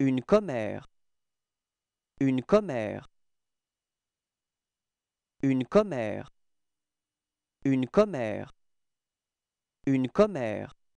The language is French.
Une commère. Une commère. Une commère. Une commère. Une commère.